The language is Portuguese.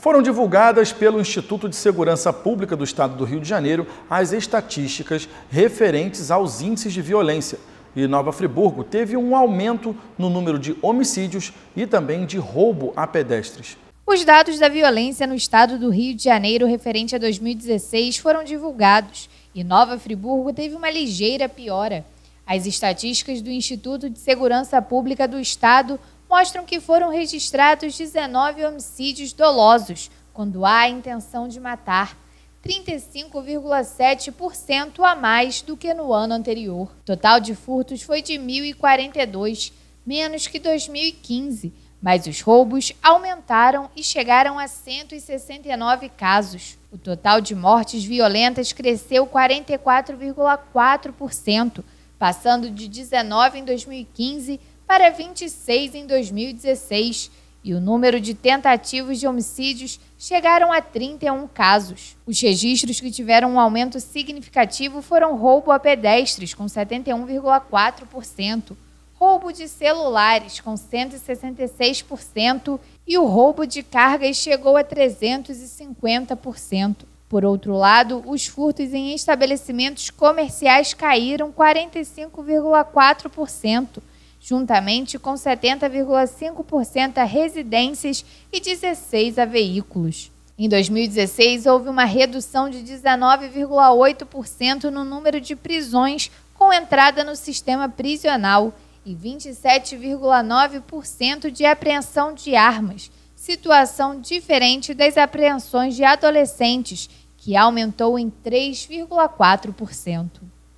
Foram divulgadas pelo Instituto de Segurança Pública do Estado do Rio de Janeiro as estatísticas referentes aos índices de violência. E Nova Friburgo teve um aumento no número de homicídios e também de roubo a pedestres. Os dados da violência no estado do Rio de Janeiro referente a 2016 foram divulgados e Nova Friburgo teve uma ligeira piora. As estatísticas do Instituto de Segurança Pública do Estado mostram que foram registrados 19 homicídios dolosos, quando há intenção de matar, 35,7% a mais do que no ano anterior. O total de furtos foi de 1.042, menos que 2015, mas os roubos aumentaram e chegaram a 169 casos. O total de mortes violentas cresceu 44,4%, passando de 19 em 2015 para 26 em 2016 e o número de tentativas de homicídios chegaram a 31 casos. Os registros que tiveram um aumento significativo foram roubo a pedestres, com 71,4%, roubo de celulares, com 166%, e o roubo de cargas chegou a 350%. Por outro lado, os furtos em estabelecimentos comerciais caíram 45,4% juntamente com 70,5% a residências e 16 a veículos. Em 2016, houve uma redução de 19,8% no número de prisões com entrada no sistema prisional e 27,9% de apreensão de armas, situação diferente das apreensões de adolescentes, que aumentou em 3,4%.